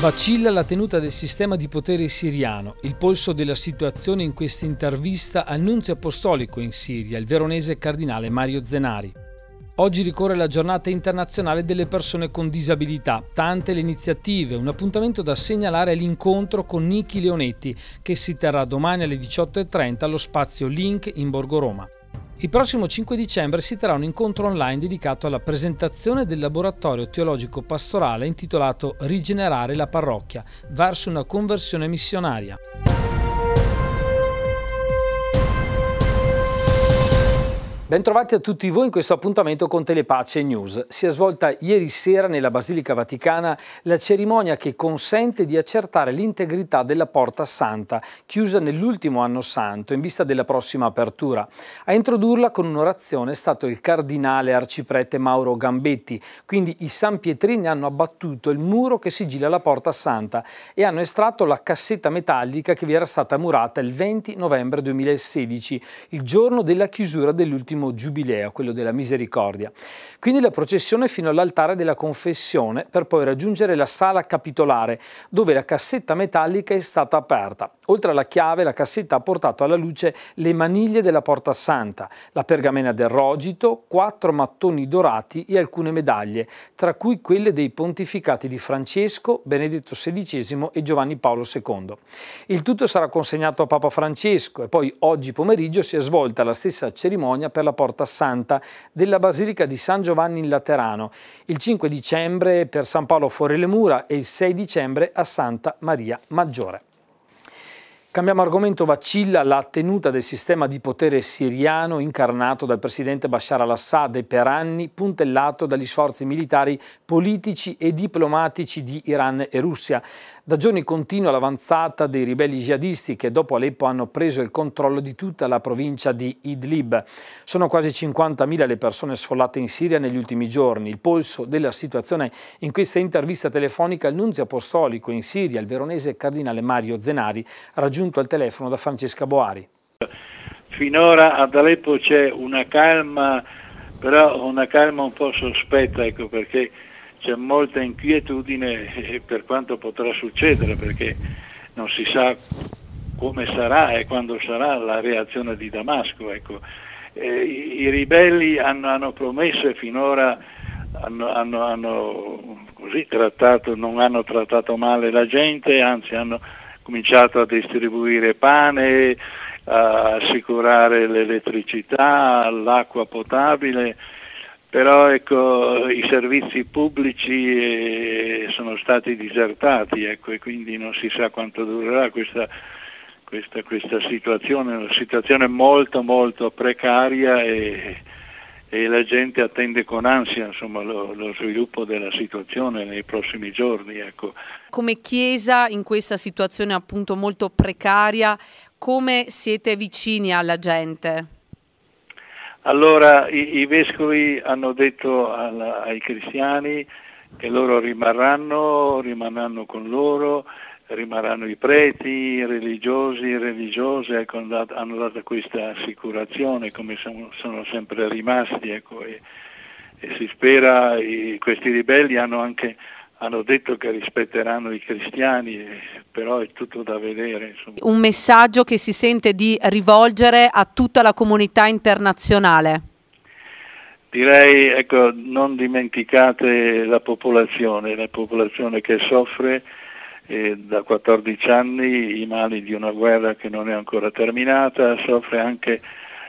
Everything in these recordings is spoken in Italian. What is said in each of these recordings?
Vacilla la tenuta del sistema di potere siriano. Il polso della situazione in questa intervista al nunzio apostolico in Siria, il veronese cardinale Mario Zenari. Oggi ricorre la giornata internazionale delle persone con disabilità, tante le iniziative, un appuntamento da segnalare è l'incontro con Niki Leonetti che si terrà domani alle 18.30 allo spazio Link in Borgo Roma. Il prossimo 5 dicembre si terrà un incontro online dedicato alla presentazione del laboratorio teologico pastorale intitolato Rigenerare la parrocchia verso una conversione missionaria. Bentrovati a tutti voi in questo appuntamento con Telepace News. Si è svolta ieri sera nella Basilica Vaticana la cerimonia che consente di accertare l'integrità della Porta Santa, chiusa nell'ultimo anno santo in vista della prossima apertura. A introdurla con un'orazione è stato il cardinale arciprete Mauro Gambetti, quindi i San Pietrini hanno abbattuto il muro che sigilla la Porta Santa e hanno estratto la cassetta metallica che vi era stata murata il 20 novembre 2016, il giorno della chiusura dell'ultimo decimo giubileo, quello della misericordia. Quindi la processione fino all'altare della confessione per poi raggiungere la sala capitolare dove la cassetta metallica è stata aperta. Oltre alla chiave la cassetta ha portato alla luce le maniglie della porta santa, la pergamena del rogito, quattro mattoni dorati e alcune medaglie, tra cui quelle dei pontificati di Francesco, Benedetto XVI e Giovanni Paolo II. Il tutto sarà consegnato a Papa Francesco e poi oggi pomeriggio si è svolta la stessa cerimonia per la la Porta Santa della Basilica di San Giovanni in Laterano, il 5 dicembre per San Paolo Fuori le Mura e il 6 dicembre a Santa Maria Maggiore. Cambiamo argomento, vacilla la tenuta del sistema di potere siriano incarnato dal presidente Bashar al-Assad e per anni puntellato dagli sforzi militari, politici e diplomatici di Iran e Russia. Da giorni continua l'avanzata dei ribelli jihadisti che dopo Aleppo hanno preso il controllo di tutta la provincia di Idlib. Sono quasi 50.000 le persone sfollate in Siria negli ultimi giorni. Il polso della situazione in questa intervista telefonica il nunzio apostolico in Siria, il veronese cardinale Mario Zenari, raggiunto al telefono da Francesca Boari. Finora ad Aleppo c'è una calma, però una calma un po' sospetta, ecco perché c'è molta inquietudine eh, per quanto potrà succedere perché non si sa come sarà e quando sarà la reazione di Damasco. Ecco. Eh, I ribelli hanno, hanno promesso e finora hanno, hanno, hanno trattato, non hanno trattato male la gente, anzi hanno cominciato a distribuire pane, a assicurare l'elettricità, l'acqua potabile però ecco, i servizi pubblici eh, sono stati disertati ecco, e quindi non si sa quanto durerà questa, questa, questa situazione, una situazione molto molto precaria e, e la gente attende con ansia insomma, lo, lo, sviluppo della situazione nei prossimi giorni. Ecco. Come Chiesa in questa situazione appunto molto precaria, come siete vicini alla gente? Allora i, i vescovi hanno detto alla, ai cristiani che loro rimarranno, rimarranno con loro, rimarranno i preti, i religiosi, i religiose, ecco, hanno dato questa assicurazione come sono, sono sempre rimasti. Ecco, e, e si spera, i, questi ribelli hanno anche hanno detto che rispetteranno i cristiani, però è tutto da vedere. Insomma. Un messaggio che si sente di rivolgere a tutta la comunità internazionale. Direi, ecco, non dimenticate la popolazione, la popolazione che soffre eh, da 14 anni i mali di una guerra che non è ancora terminata, soffre anche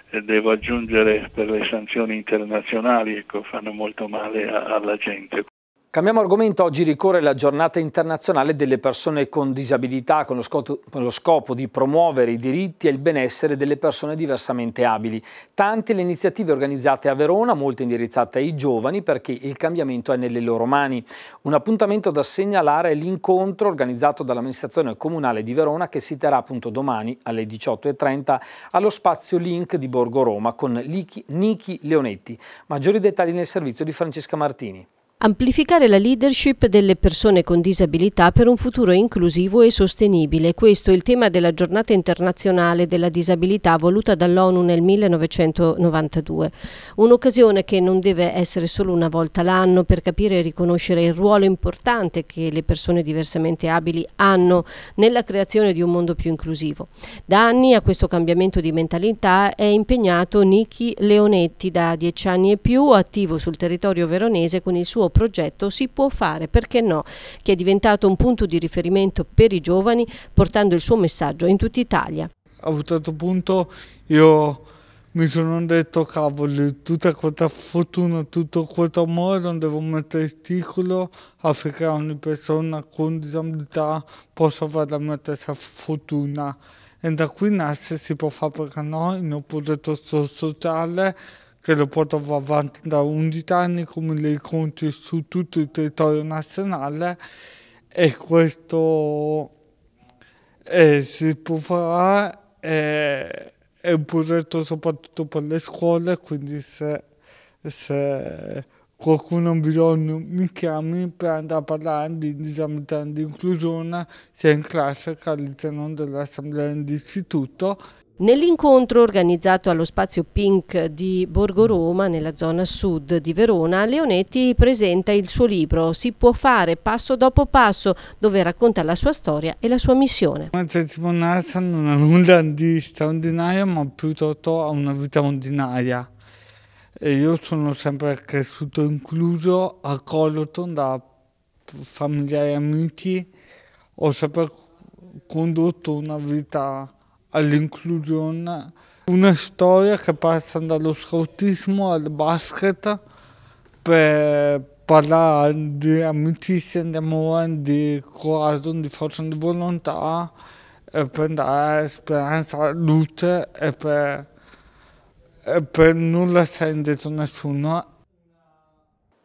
eh, devo aggiungere per le sanzioni internazionali, ecco, fanno molto male alla gente. Cambiamo argomento, oggi ricorre la giornata internazionale delle persone con disabilità con lo, scopo, con lo, scopo, di promuovere i diritti e il benessere delle persone diversamente abili. Tante le iniziative organizzate a Verona, molte indirizzate ai giovani perché il cambiamento è nelle loro mani. Un appuntamento da segnalare è l'incontro organizzato dall'amministrazione comunale di Verona che si terrà appunto domani alle 18.30 allo spazio Link di Borgo Roma con Niki Leonetti. Maggiori dettagli nel servizio di Francesca Martini. Amplificare la leadership delle persone con disabilità per un futuro inclusivo e sostenibile. Questo è il tema della giornata internazionale della disabilità voluta dall'ONU nel 1992. Un'occasione che non deve essere solo una volta l'anno per capire e riconoscere il ruolo importante che le persone diversamente abili hanno nella creazione di un mondo più inclusivo. Da anni a questo cambiamento di mentalità è impegnato Niki Leonetti da dieci anni e più, attivo sul territorio veronese con il suo progetto si può fare, perché no, che è diventato un punto di riferimento per i giovani portando il suo messaggio in tutta Italia. A un certo punto io mi sono detto cavoli, tutta questa fortuna, tutto questo amore non devo mettere in sticolo affinché ogni persona con disabilità possa avere la mia stessa fortuna. E da qui nasce si può fare perché no, il mio progetto sociale che lo portava avanti da 11 anni come le conti su tutto il territorio nazionale e questo eh, si può fare eh, è un progetto soprattutto per le scuole quindi se, se qualcuno ha bisogno mi chiami per andare a parlare di disabilità e di inclusione sia in classe che all'interno dell'assemblea dell'istituto Nell'incontro organizzato allo Spazio Pink di Borgo Roma, nella zona sud di Verona, Leonetti presenta il suo libro Si può fare passo dopo passo, dove racconta la sua storia e la sua missione. Una testimonianza non è nulla di straordinario, ma piuttosto ha una vita ordinaria. E io sono sempre cresciuto incluso, accolto da familiari e amici, ho sempre condotto una vita all'inclusione, una storia che passa dallo scautismo al basket per parlare di amicizia, di amore, di coraggio, di forza di volontà e per dare speranza, luce e per, e per nulla sei indietro nessuno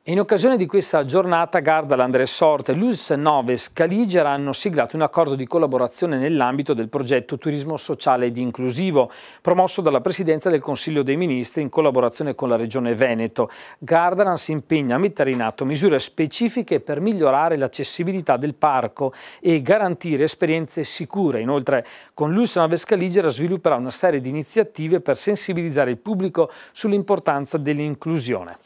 in occasione di questa giornata, Gardaland, Resort e Luz Noves Caligera hanno siglato un accordo di collaborazione nell'ambito del progetto Turismo Sociale ed Inclusivo, promosso dalla Presidenza del Consiglio dei Ministri in collaborazione con la Regione Veneto. Gardaland si impegna a mettere in atto misure specifiche per migliorare l'accessibilità del parco e garantire esperienze sicure. Inoltre, con Luz Noves Caligera svilupperà una serie di iniziative per sensibilizzare il pubblico sull'importanza dell'inclusione.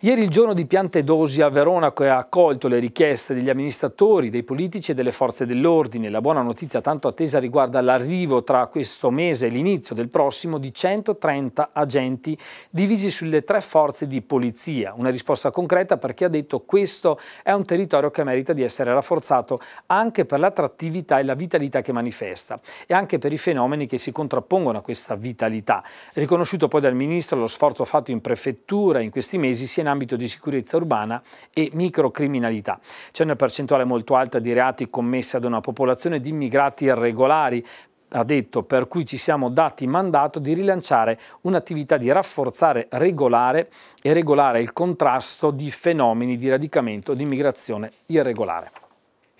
Ieri il giorno di piante dosi a Verona che ha accolto le richieste degli amministratori, dei politici e delle forze dell'ordine. La buona notizia tanto attesa riguarda l'arrivo tra questo mese e l'inizio del prossimo di 130 agenti divisi sulle tre forze di polizia. Una risposta concreta per chi ha detto questo è un territorio che merita di essere rafforzato anche per l'attrattività e la vitalità che manifesta e anche per i fenomeni che si contrappongono a questa vitalità. Riconosciuto poi dal Ministro lo sforzo fatto in prefettura in questi mesi si è in ambito di sicurezza urbana e microcriminalità. C'è una percentuale molto alta di reati commessi ad una popolazione di immigrati irregolari, ha detto, per cui ci siamo dati mandato di rilanciare un'attività di rafforzare regolare e regolare il contrasto di fenomeni di radicamento di immigrazione irregolare.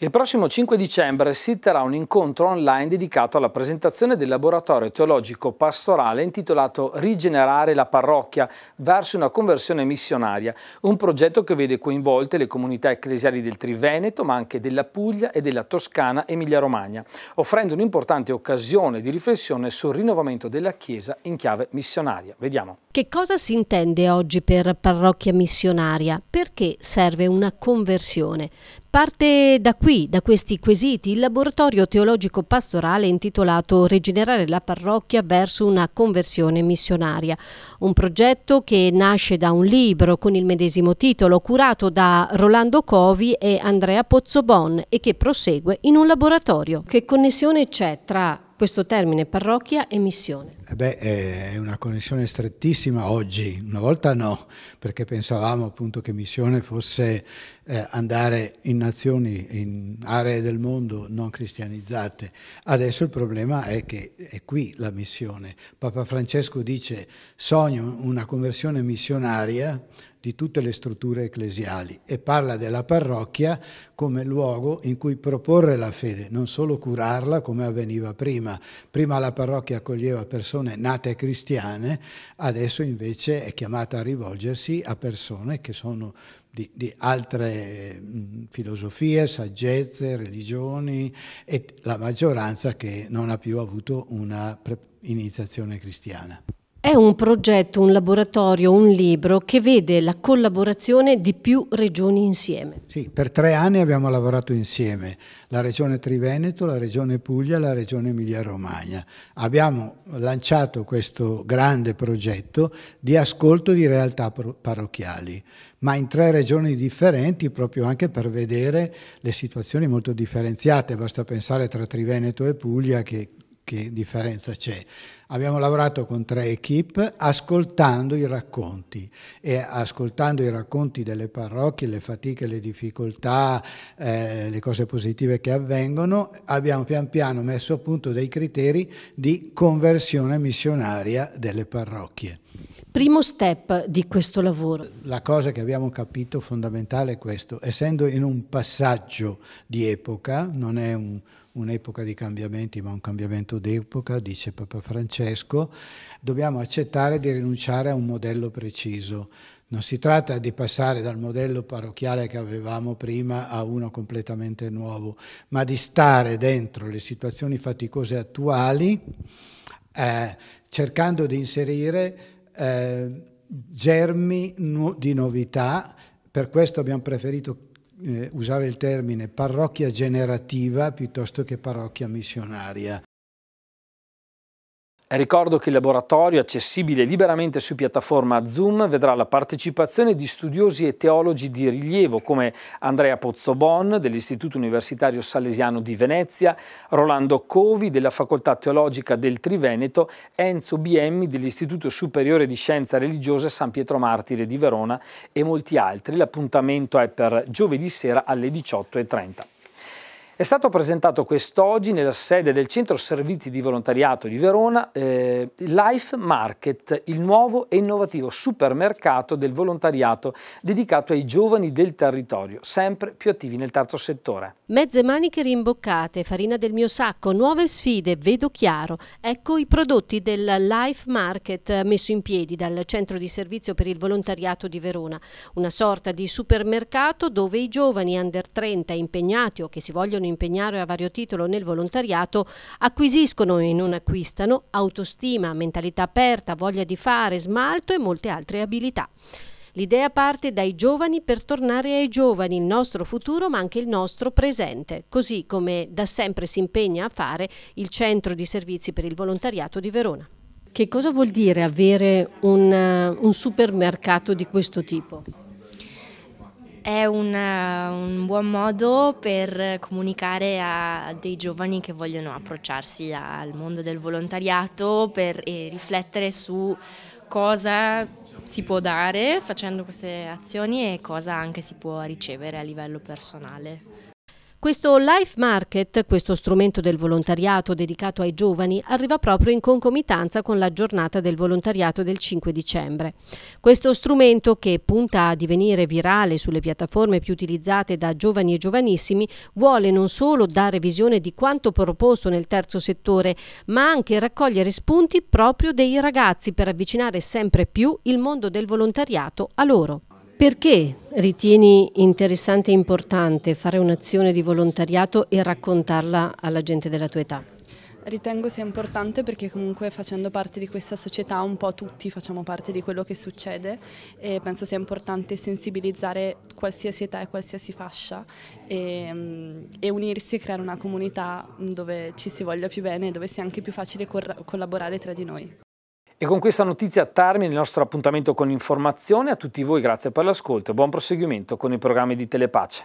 Il prossimo 5 dicembre si terrà un incontro online dedicato alla presentazione del laboratorio teologico pastorale intitolato Rigenerare la parrocchia verso una conversione missionaria, un progetto che vede coinvolte le comunità ecclesiali del Triveneto, ma anche della Puglia e della Toscana Emilia-Romagna, offrendo un'importante occasione di riflessione sul rinnovamento della Chiesa in chiave missionaria. Vediamo. Che cosa si intende oggi per parrocchia missionaria? Perché serve una conversione? Parte da qui, da questi quesiti, il laboratorio teologico pastorale intitolato Rigenerare la parrocchia verso una conversione missionaria, un progetto che nasce da un libro con il medesimo titolo curato da Rolando Covi e Andrea Pozzobon e che prosegue in un laboratorio. Che connessione c'è tra questo termine parrocchia e missione? Eh beh, è una connessione strettissima oggi, una volta no, perché pensavamo appunto che missione fosse eh, andare in nazioni, in aree del mondo non cristianizzate. Adesso il problema è che è qui la missione. Papa Francesco dice sogno una conversione missionaria di tutte le strutture ecclesiali e parla della parrocchia come luogo in cui proporre la fede, non solo curarla come avveniva prima. Prima la parrocchia accoglieva persone persone nate cristiane, adesso invece è chiamata a rivolgersi a persone che sono di, di altre mh, filosofie, saggezze, religioni e la maggioranza che non ha più avuto una iniziazione cristiana. È un progetto, un laboratorio, un libro che vede la collaborazione di più regioni insieme. Sì, per tre anni abbiamo lavorato insieme, la regione Triveneto, la regione Puglia, e la regione Emilia-Romagna. Abbiamo lanciato questo grande progetto di ascolto di realtà parrocchiali, ma in tre regioni differenti proprio anche per vedere le situazioni molto differenziate. Basta pensare tra Triveneto e Puglia che che differenza c'è. Abbiamo lavorato con tre equip ascoltando i racconti e ascoltando i racconti delle parrocchie, le fatiche, le difficoltà, eh, le cose positive che avvengono, abbiamo pian piano messo a punto dei criteri di conversione missionaria delle parrocchie. Primo step di questo lavoro. La cosa che abbiamo capito fondamentale è questo, essendo in un passaggio di epoca, non è un un'epoca di cambiamenti, ma un cambiamento d'epoca, dice Papa Francesco, dobbiamo accettare di rinunciare a un modello preciso. Non si tratta di passare dal modello parrocchiale che avevamo prima a uno completamente nuovo, ma di stare dentro le situazioni faticose attuali eh, cercando di inserire eh, germi no- di novità. Per questo abbiamo preferito eh, usare il termine parrocchia generativa piuttosto che parrocchia missionaria. Ricordo che il laboratorio, accessibile liberamente su piattaforma Zoom, vedrà la partecipazione di studiosi e teologi di rilievo come Andrea Pozzobon dell'Istituto Universitario Salesiano di Venezia, Rolando Covi della Facoltà Teologica del Triveneto, Enzo Biemmi dell'Istituto Superiore di Scienza Religiosa San Pietro Martire di Verona e molti altri. L'appuntamento è per giovedì sera alle 18.30. È stato presentato quest'oggi nella sede del Centro Servizi di Volontariato di Verona eh, Life Market, il nuovo e innovativo supermercato del volontariato dedicato ai giovani del territorio, sempre più attivi nel terzo settore. Mezze maniche rimboccate, farina del mio sacco, nuove sfide, vedo chiaro. Ecco i prodotti del Life Market messo in piedi dal Centro di Servizio per il Volontariato di Verona, una sorta di supermercato dove i giovani under 30 impegnati o che si vogliono impegnare a vario titolo nel volontariato acquisiscono e non acquistano autostima, mentalità aperta, voglia di fare, smalto e molte altre abilità. L'idea parte dai giovani per tornare ai giovani, il nostro futuro ma anche il nostro presente, così come da sempre si impegna a fare il Centro di Servizi per il Volontariato di Verona. Che cosa vuol dire avere un, un supermercato di questo tipo? È un, eh, un buon modo per comunicare a dei giovani che vogliono approcciarsi al mondo del volontariato per, e riflettere su cosa si può dare facendo queste azioni e cosa anche si può ricevere a livello personale. Questo Life Market, questo strumento del volontariato dedicato ai giovani, arriva proprio in concomitanza con la giornata del volontariato del 5 dicembre. Questo strumento, che punta a divenire virale sulle piattaforme più utilizzate da giovani e giovanissimi, vuole non solo dare visione di quanto proposto nel terzo settore, ma anche raccogliere spunti proprio dei ragazzi per avvicinare sempre più il mondo del volontariato a loro. Perché ritieni interessante e importante fare un'azione di volontariato e raccontarla alla gente della tua età? Ritengo sia importante perché comunque facendo parte di questa società un po' tutti facciamo parte di quello che succede e penso sia importante sensibilizzare qualsiasi età e qualsiasi fascia e, mm, e unirsi e creare una comunità dove ci si voglia più bene e dove sia anche più facile collaborare tra di noi. E con questa notizia termina il nostro appuntamento con l'informazione. A tutti voi grazie per l'ascolto e buon proseguimento con i programmi di Telepace.